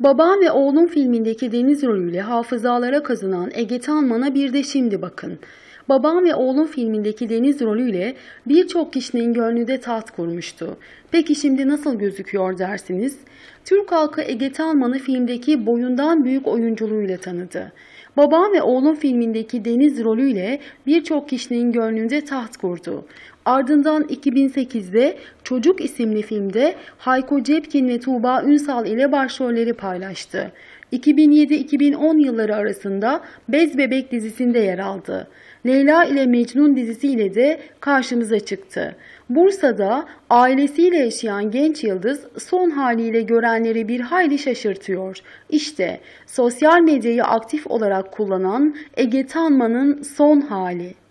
Babam ve Oğlum filmindeki deniz rolüyle hafızalara kazınan Ege Tanman'a bir de şimdi bakın. Babam ve Oğlum filmindeki deniz rolüyle birçok kişinin gönlünde taht kurmuştu. Peki şimdi nasıl gözüküyor dersiniz? Türk halkı Ege Tanman'ı filmdeki boyundan büyük oyunculuğuyla tanıdı. Babam ve Oğlum filmindeki Deniz rolüyle birçok kişinin gönlünde taht kurdu. Ardından 2008'de Çocuk isimli filmde Hayko Cepkin ve Tuğba Ünsal ile başrolleri paylaştı. 2007-2010 yılları arasında Bez Bebek dizisinde yer aldı. Leyla ile Mecnun dizisiyle de karşımıza çıktı. Bursa'da ailesiyle yaşayan genç yıldız son haliyle görenleri bir hayli şaşırtıyor. İşte sosyal medyayı aktif olarak kullanan Ege Tanman'ın son hali.